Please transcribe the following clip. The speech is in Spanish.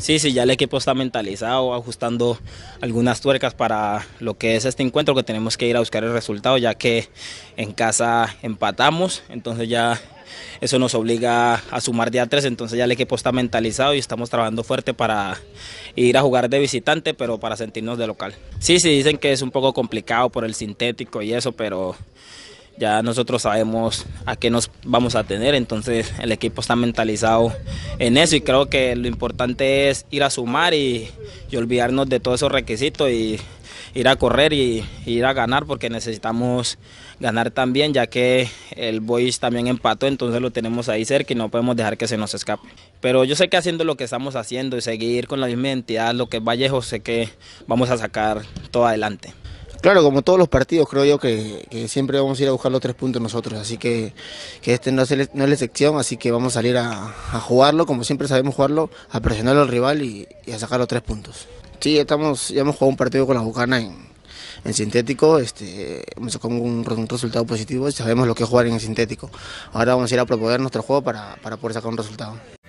Sí, sí, ya el equipo está mentalizado, ajustando algunas tuercas para lo que es este encuentro, que tenemos que ir a buscar el resultado, ya que en casa empatamos, entonces ya eso nos obliga a sumar día 3, entonces ya el equipo está mentalizado y estamos trabajando fuerte para ir a jugar de visitante, pero para sentirnos de local. Sí, sí, dicen que es un poco complicado por el sintético y eso, pero ya nosotros sabemos a qué nos vamos a tener, entonces el equipo está mentalizado en eso y creo que lo importante es ir a sumar y, olvidarnos de todos esos requisitos y ir a correr y, ir a ganar porque necesitamos ganar también ya que el Boys también empató, entonces lo tenemos ahí cerca y no podemos dejar que se nos escape. Pero yo sé que haciendo lo que estamos haciendo y seguir con la misma identidad, lo que es Vallejo, sé que vamos a sacar todo adelante. Claro, como todos los partidos, creo yo que, siempre vamos a ir a buscar los tres puntos nosotros, así que, este no es, la excepción, así que vamos a salir a, jugarlo, como siempre sabemos jugarlo, a presionar al rival y, a sacar los tres puntos. Sí, ya, estamos, ya hemos jugado un partido con la Bucana en, sintético, este, hemos sacado un, resultado positivo y sabemos lo que jugar en el sintético. Ahora vamos a ir a proponer nuestro juego para poder sacar un resultado.